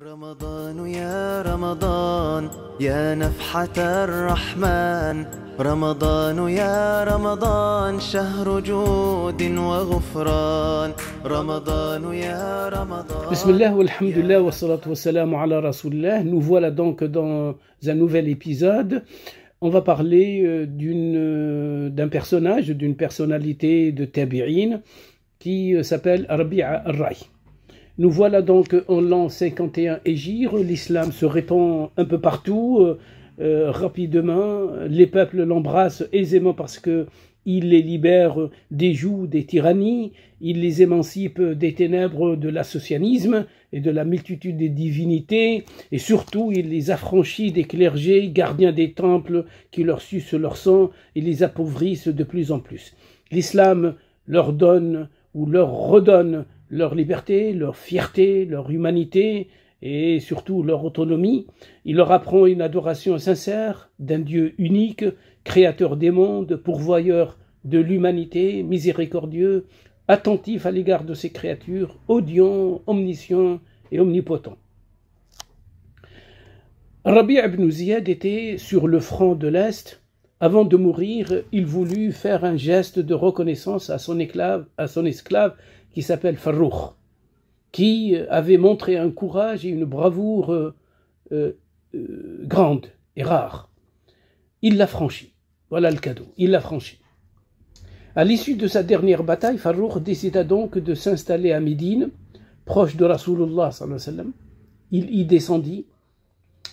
Ramadan, ya Ramadan, ya nafhat rahman Ramadan, ya Ramadan, shahru joudin wa ghafran Ramadan, ya Ramadan, Ramadan Bismillah, wa alhamdulillah, wa wa salamu ala rasulillah Nous voilà donc dans un nouvel épisode On va parler euh, euh, d'un personnage, d'une personnalité de Tabi'in qui euh, s'appelle Rabi'a Ar-Rai nous voilà donc en l'an 51 Égir, l'islam se répand un peu partout, euh, euh, rapidement, les peuples l'embrassent aisément parce que il les libère des joues des tyrannies, il les émancipe des ténèbres de l'associanisme et de la multitude des divinités, et surtout il les affranchit des clergés, gardiens des temples, qui leur sucent leur sang et les appauvrissent de plus en plus. L'islam leur donne ou leur redonne leur liberté, leur fierté, leur humanité et surtout leur autonomie. Il leur apprend une adoration sincère d'un Dieu unique, créateur des mondes, pourvoyeur de l'humanité, miséricordieux, attentif à l'égard de ses créatures, odiant, omniscient et omnipotent. Rabbi ibn Ziyad était sur le front de l'Est. Avant de mourir, il voulut faire un geste de reconnaissance à son, à son esclave qui s'appelle Farouk, qui euh, avait montré un courage et une bravoure euh, euh, grande et rare. Il l'a franchi. Voilà le cadeau. Il l'a franchi. À l'issue de sa dernière bataille, Farouk décida donc de s'installer à Médine, proche de Rasulullah. Il y descendit.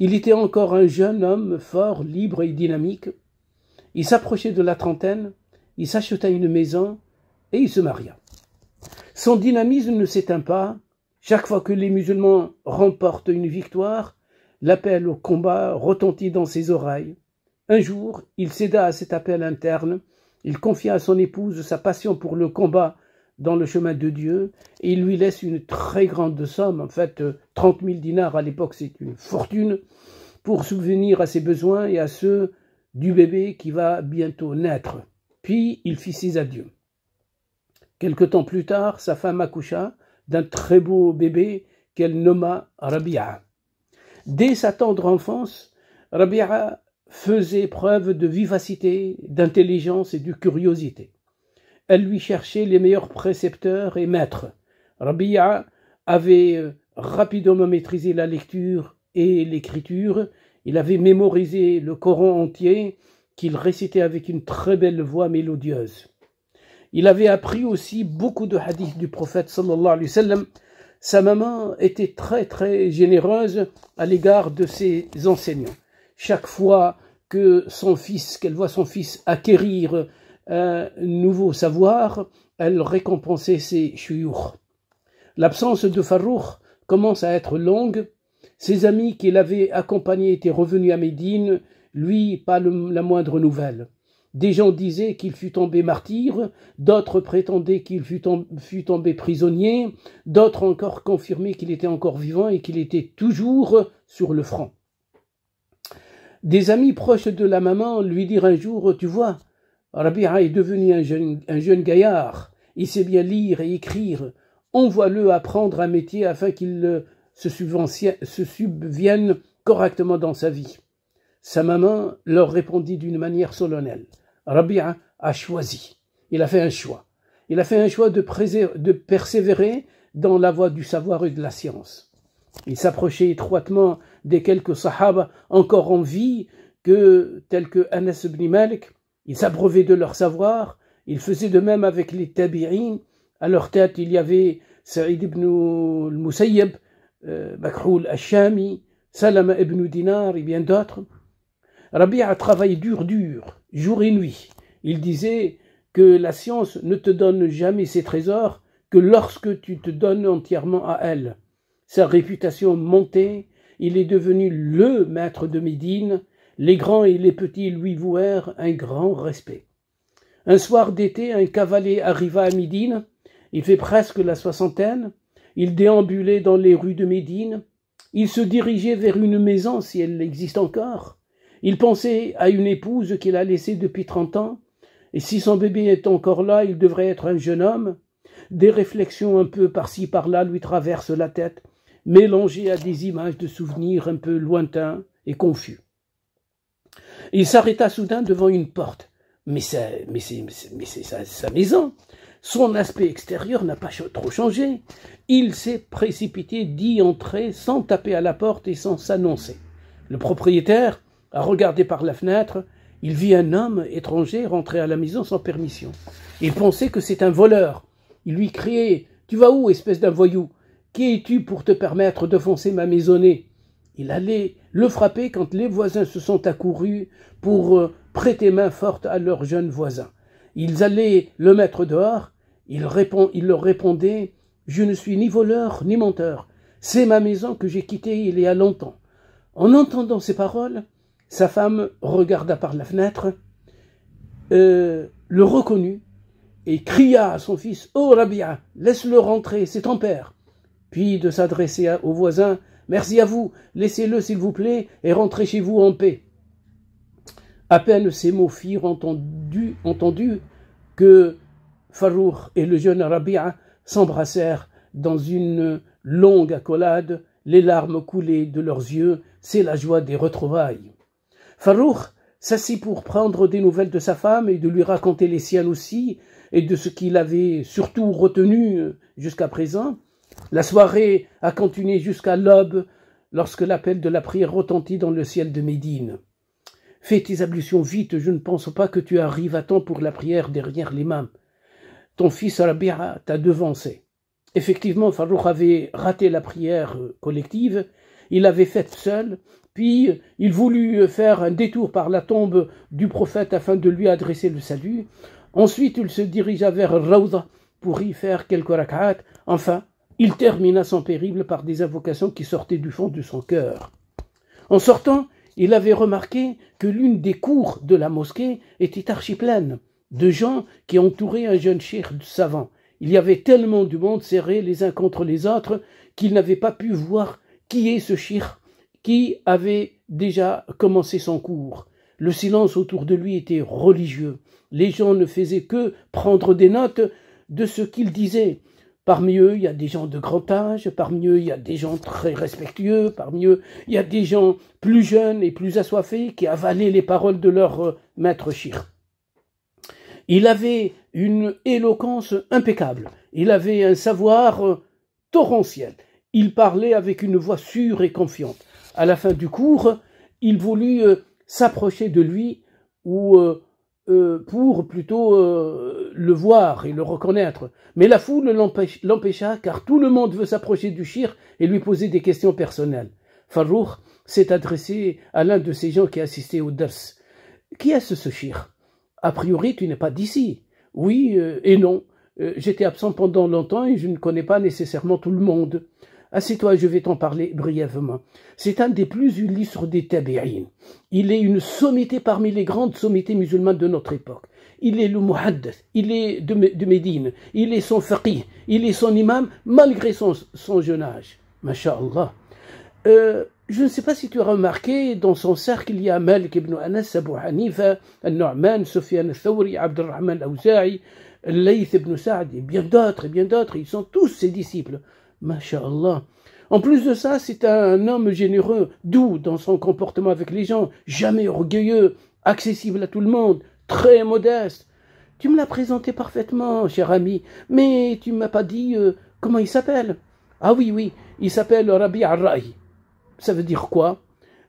Il était encore un jeune homme fort, libre et dynamique. Il s'approchait de la trentaine, il s'acheta une maison et il se maria. Son dynamisme ne s'éteint pas. Chaque fois que les musulmans remportent une victoire, l'appel au combat retentit dans ses oreilles. Un jour, il céda à cet appel interne, il confia à son épouse sa passion pour le combat dans le chemin de Dieu, et il lui laisse une très grande somme, en fait 30 000 dinars à l'époque c'est une fortune, pour subvenir à ses besoins et à ceux du bébé qui va bientôt naître. Puis il fit ses adieux. Quelque temps plus tard, sa femme accoucha d'un très beau bébé qu'elle nomma Rabi'a. Dès sa tendre enfance, Rabi'a faisait preuve de vivacité, d'intelligence et de curiosité. Elle lui cherchait les meilleurs précepteurs et maîtres. Rabi'a avait euh, rapidement maîtrisé la lecture et l'écriture. Il avait mémorisé le Coran entier qu'il récitait avec une très belle voix mélodieuse. Il avait appris aussi beaucoup de hadiths du prophète sallallahu alayhi wa sallam. Sa maman était très très généreuse à l'égard de ses enseignants. Chaque fois que son fils, qu'elle voit son fils acquérir un nouveau savoir, elle récompensait ses shuyukh. L'absence de Farouk commence à être longue. Ses amis qui l'avaient accompagné étaient revenus à Médine, lui pas la moindre nouvelle. Des gens disaient qu'il fut tombé martyr, d'autres prétendaient qu'il fut, tombé prisonnier, d'autres encore confirmaient qu'il était encore vivant et qu'il était toujours sur le front. Des amis proches de la maman lui dirent un jour Tu vois, Rabi'a est devenu un jeune, un jeune gaillard, il sait bien lire et écrire, envoie-le apprendre un métier afin qu'il euh, se subvienne correctement dans sa vie. Sa maman leur répondit d'une manière solennelle. Rabia a choisi. Il a fait un choix. Il a fait un choix de, persévérer dans la voie du savoir et de la science. Il s'approchait étroitement des quelques sahaba encore en vie, que, tels que Anas ibn Malik, il s'abreuvait de leur savoir, il faisait de même avec les tabi'in. À leur tête, il y avait Saïd ibn al-Musayyib, euh, al-Shami, Salama ibn Dinar et bien d'autres. Rabia a travaillé dur, dur, jour et nuit. Il disait que la science ne te donne jamais ses trésors que lorsque tu te donnes entièrement à elle. Sa réputation montait. il est devenu le maître de Médine. Les grands et les petits lui vouèrent un grand respect. Un soir d'été, un cavalier arriva à Médine. Il fait presque la soixantaine. Il déambulait dans les rues de Médine. Il se dirigeait vers une maison, si elle existe encore. Il pensait à une épouse qu'il a laissée depuis trente ans, et si son bébé est encore là, il devrait être un jeune homme. Des réflexions un peu par-ci par-là lui traversent la tête, mélangées à des images de souvenirs un peu lointains et confus. Il s'arrêta soudain devant une porte. Mais c'est, sa maison. Son aspect extérieur n'a pas trop changé. Il s'est précipité d'y entrer sans taper à la porte et sans s'annoncer. Le propriétaire, à regarder par la fenêtre, il vit un homme étranger rentrer à la maison sans permission. Il pensait que c'est un voleur. Il lui criait Tu vas où, espèce d'un voyou Qui es-tu pour te permettre de foncer ma maisonnée Il allait le frapper quand les voisins se sont accourus pour euh, prêter main forte à leur jeune voisin. Ils allaient le mettre dehors. Il, il leur répondait Je ne suis ni voleur ni menteur. C'est ma maison que j'ai quittée il y a longtemps. En entendant ces paroles, sa femme regarda par la fenêtre, euh, le reconnut et cria à son fils Oh Rabia, laisse-le rentrer, c'est ton père. Puis de s'adresser au voisin « Merci à vous, laissez-le s'il vous plaît et rentrez chez vous en paix. À peine ces mots firent entendus entendu que Farouk et le jeune Rabia s'embrassèrent dans une longue accolade, les larmes coulaient de leurs yeux, c'est la joie des retrouvailles s'assit pour prendre des nouvelles de sa femme et de lui raconter les siennes aussi, et de ce qu'il avait surtout retenu euh, jusqu'à présent. La soirée a continué jusqu'à l'aube, lorsque l'appel de la prière retentit dans le ciel de Médine. Fais tes ablutions vite, je ne pense pas que tu arrives à temps pour la prière derrière les mains. Ton fils Rabi'a t'a devancé. Effectivement, Farouk avait raté la prière euh, collective, il avait fait seul. Puis euh, il voulut euh, faire un détour par la tombe du prophète afin de lui adresser le salut. Ensuite, il se dirigea vers Rawda pour y faire quelques rak'at. Enfin, il termina son périple par des invocations qui sortaient du fond de son cœur. En sortant, il avait remarqué que l'une des cours de la mosquée était pleine de gens qui entouraient un jeune cheikh savant. Il y avait tellement du monde serré les uns contre les autres qu'il n'avait pas pu voir qui est ce Chir qui avait déjà commencé son cours. Le silence autour de lui était religieux. Les gens ne faisaient que prendre des notes de ce qu'il disait. Parmi eux, il y a des gens de grand âge, parmi eux, il y a des gens très respectueux, parmi eux, il y a des gens plus jeunes et plus assoiffés qui avalaient les paroles de leur euh, maître Chir. Il avait une éloquence impeccable, il avait un savoir euh, torrentiel, il parlait avec une voix sûre et confiante. À la fin du cours, il voulut euh, s'approcher de lui ou euh, euh, pour plutôt le voir et le reconnaître. Mais la foule l'empêcha car tout le monde veut s'approcher du chir et lui poser des questions personnelles. Farouk s'est adressé à l'un de ces gens qui assistaient au Ders. Qui est-ce ce shir A priori, tu n'es pas d'ici. Oui et non. J'étais absent pendant longtemps et je ne connais pas nécessairement tout le monde. Assieds-toi, je vais t'en parler brièvement. C'est un des plus illustres des tabi'in. Il est une sommité parmi les grandes sommités musulmanes de notre époque. Il est le muhaddith, il est de, Médine, il est son faqih, il est son imam, malgré son, jeune âge. Masha'Allah. Euh, je ne sais pas si tu as remarqué, dans son cercle, il y a Malik ibn Anas, Abu Hanifa, Al-Nu'man, Sofiane al-Thawri, Abdurrahman al Layth ibn Sa'd, et bien d'autres, et bien d'autres. Ils sont tous ses disciples. En plus de ça, c'est un homme généreux, doux dans son comportement avec les gens, jamais orgueilleux, accessible à tout le monde, très modeste. Tu me l'as présenté parfaitement, cher ami, mais tu ne m'as pas dit euh, comment il s'appelle. Ah oui, oui, il s'appelle Rabbi Arraï. Ça veut dire quoi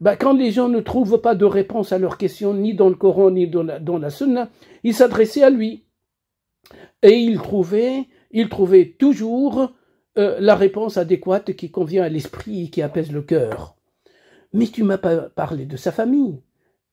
Bah, Quand les gens ne trouvent pas de réponse à leurs questions, ni dans le Coran, ni dans la, dans la Sunna, ils s'adressaient à lui. Et ils trouvaient, ils trouvaient toujours euh, la réponse adéquate qui convient à l'esprit et qui apaise le cœur. Mais tu m'as pas parlé de sa famille.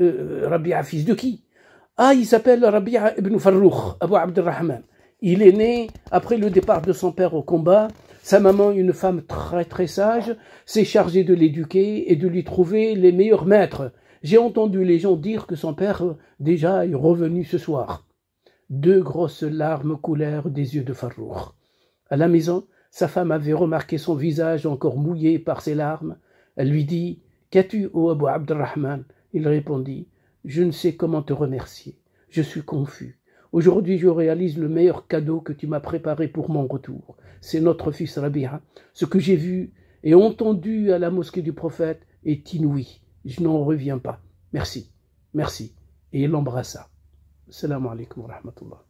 Euh, euh, Rabi'a, fils de qui Ah, il s'appelle Rabi'a ibn Farroukh, Abu Abdurrahman. Il est né après le départ de son père au combat. Sa maman, une femme très très sage, s'est chargée de l'éduquer et de lui trouver les meilleurs maîtres. J'ai entendu les gens dire que son père déjà est revenu ce soir. Deux grosses larmes coulèrent des yeux de Farroukh. À la maison, sa femme avait remarqué son visage encore mouillé par ses larmes. Elle lui dit Qu'as-tu, ô Abu Abdurrahman Il répondit Je ne sais comment te remercier. Je suis confus. Aujourd'hui, je réalise le meilleur cadeau que tu m'as préparé pour mon retour. C'est notre fils Rabia. Ce que j'ai vu et entendu à la mosquée du prophète est inouï. Je n'en reviens pas. Merci, merci. Et il l'embrassa. Salam alaikum wa rahmatullah.